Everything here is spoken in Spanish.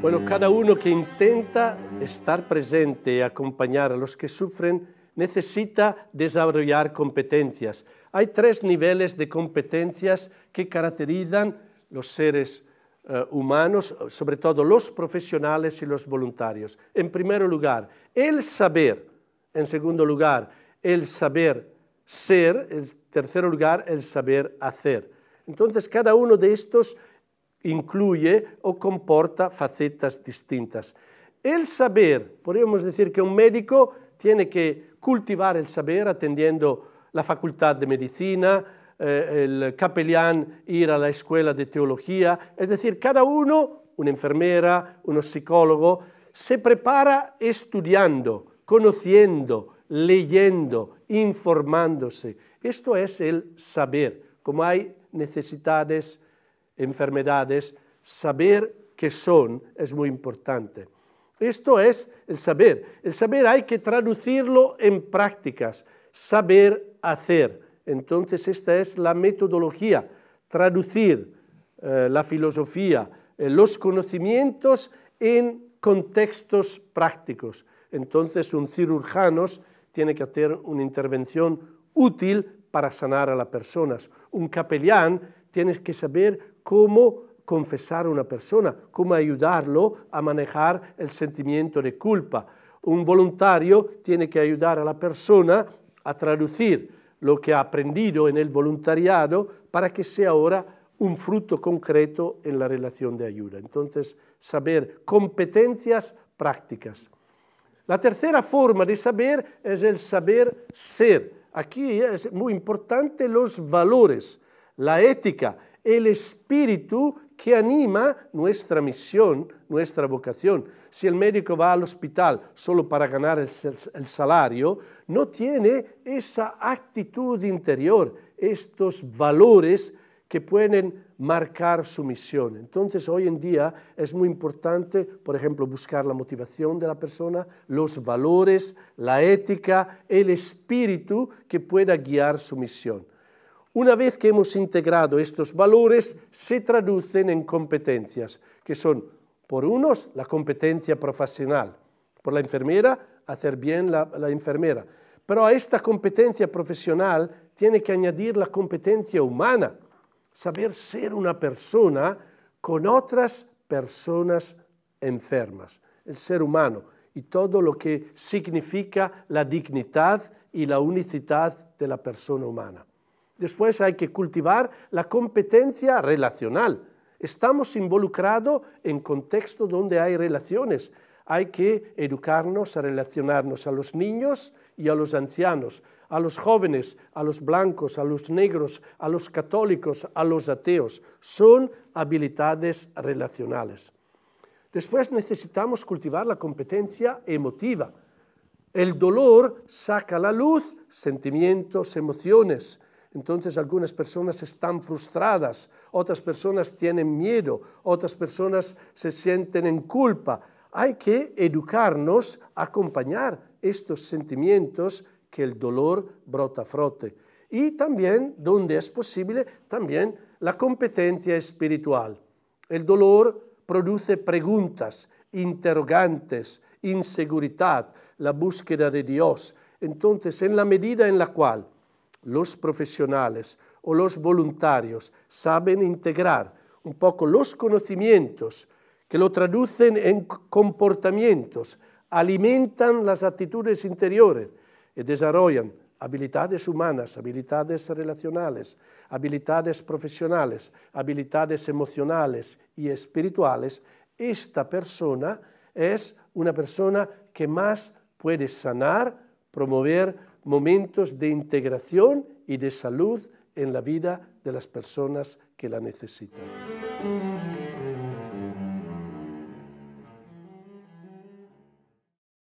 Bueno, cada uno que intenta estar presente y acompañar a los que sufren necesita desarrollar competencias. Hay tres niveles de competencias que caracterizan los seres eh, humanos, sobre todo los profesionales y los voluntarios. En primer lugar, el saber. En segundo lugar, el saber ser. En tercer lugar, el saber hacer. Entonces, cada uno de estos incluye o comporta facetas distintas. El saber, podríamos decir que un médico tiene que cultivar el saber atendiendo la facultad de medicina, eh, el capellán ir a la escuela de teología, es decir, cada uno, una enfermera, un psicólogo, se prepara estudiando, conociendo, leyendo, informándose. Esto es el saber, como hay necesidades enfermedades, saber qué son es muy importante. Esto es el saber. El saber hay que traducirlo en prácticas, saber hacer. Entonces esta es la metodología, traducir eh, la filosofía, eh, los conocimientos en contextos prácticos. Entonces un cirujano tiene que hacer una intervención útil para sanar a las personas. Un capellán tiene que saber cómo confesar a una persona, cómo ayudarlo a manejar el sentimiento de culpa. Un voluntario tiene que ayudar a la persona a traducir lo que ha aprendido en el voluntariado para que sea ahora un fruto concreto en la relación de ayuda. Entonces, saber competencias prácticas. La tercera forma de saber es el saber ser. Aquí es muy importante los valores, la ética el espíritu que anima nuestra misión, nuestra vocación. Si el médico va al hospital solo para ganar el, salario, no tiene esa actitud interior, estos valores que pueden marcar su misión. Entonces, hoy en día es muy importante, por ejemplo, buscar la motivación de la persona, los valores, la ética, el espíritu que pueda guiar su misión. Una vez que hemos integrado estos valores, se traducen en competencias, que son, por unos, la competencia profesional, por la enfermera, hacer bien la, enfermera. Pero a esta competencia profesional tiene que añadir la competencia humana, saber ser una persona con otras personas enfermas, el ser humano y todo lo que significa la dignidad y la unicidad de la persona humana. Después hay que cultivar la competencia relacional. Estamos involucrados en contextos donde hay relaciones. Hay que educarnos a relacionarnos a los niños y a los ancianos, a los jóvenes, a los blancos, a los negros, a los católicos, a los ateos. Son habilidades relacionales. Después necesitamos cultivar la competencia emotiva. El dolor saca la luz sentimientos, emociones, entonces algunas personas están frustradas, otras personas tienen miedo, otras personas se sienten en culpa. Hay que educarnos, a acompañar estos sentimientos que el dolor brota a frote. Y también, donde es posible, también la competencia espiritual. El dolor produce preguntas, interrogantes, inseguridad, la búsqueda de Dios. Entonces, en la medida en la cual los profesionales o los voluntarios saben integrar un poco los conocimientos que lo traducen en comportamientos, alimentan las actitudes interiores y desarrollan habilidades humanas, habilidades relacionales, habilidades profesionales, habilidades emocionales y espirituales, esta persona es una persona que más puede sanar, promover momentos de integración y de salud en la vida de las personas que la necesitan.